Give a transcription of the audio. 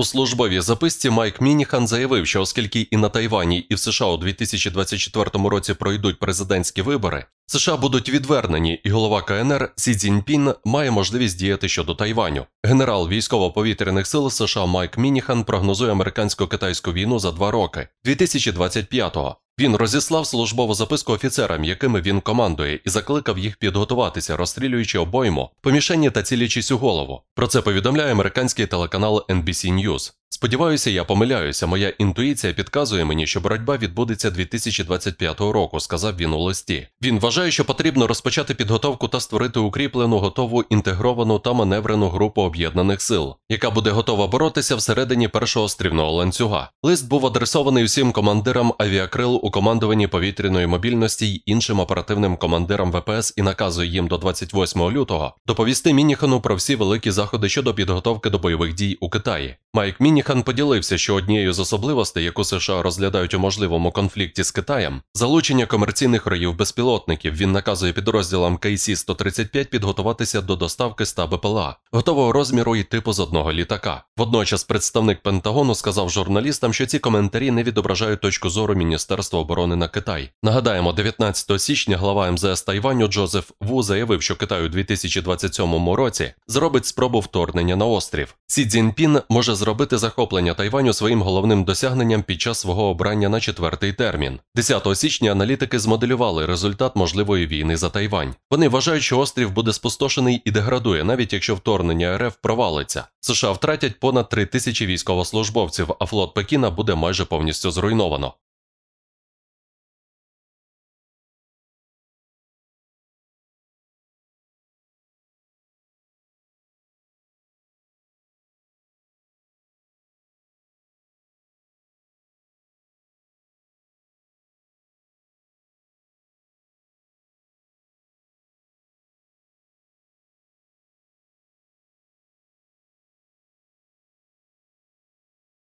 У службовій записці Майк Мініхан заявив, що оскільки і на Тайвані, і в США у 2024 році пройдуть президентські вибори, США будуть відвернені, і голова КНР Сі Цзіньпін має можливість діяти щодо Тайваню. Генерал військово-повітряних сил США Майк Мініхан прогнозує американсько-китайську війну за два роки 2025-го. Він розіслав службову записку офіцерам, якими він командує, і закликав їх підготуватися, розстрілюючи обойму, помішення та цілячись у голову. Про це повідомляє американський телеканал NBC News. Сподіваюся, я помиляюся. Моя інтуїція підказує мені, що боротьба відбудеться 2025 року, сказав він у листі. Він вважає, що потрібно розпочати підготовку та створити укріплену, готову інтегровану та маневрену групу об'єднаних сил, яка буде готова боротися всередині першого стрівного ланцюга. Лист був адресований всім командирам авіакрил у командуванні повітряної мобільності й іншим оперативним командирам ВПС і наказує їм до 28 лютого доповісти Мініхану про всі великі заходи щодо підготовки до бойових дій у Китаї. Майк Мініхан поділився, що однією з особливостей, яку США розглядають у можливому конфлікті з Китаєм, залучення комерційних роїв безпілотників. Він наказує підрозділам KC-135 підготуватися до доставки 100 БПЛА, готового розміру і типу з одного літака. Водночас, представник Пентагону сказав журналістам, що ці коментарі не відображають точку зору Міністерства оборони на Китай. Нагадаємо, 19 січня глава МЗС ем Тайваню Джозеф Ву заявив, що Китай у 2027 році зробить спробу вторгнення на острів. Сі Цзіньпін може зробити захоплення Тайваню своїм головним досягненням під час свого обрання на четвертий термін. 10 січня аналітики змоделювали результат можливої війни за Тайвань. Вони вважають, що острів буде спустошений і деградує, навіть якщо вторгнення РФ провалиться. США втратять понад 3 тисячі військовослужбовців, а флот Пекіна буде майже повністю зруйновано.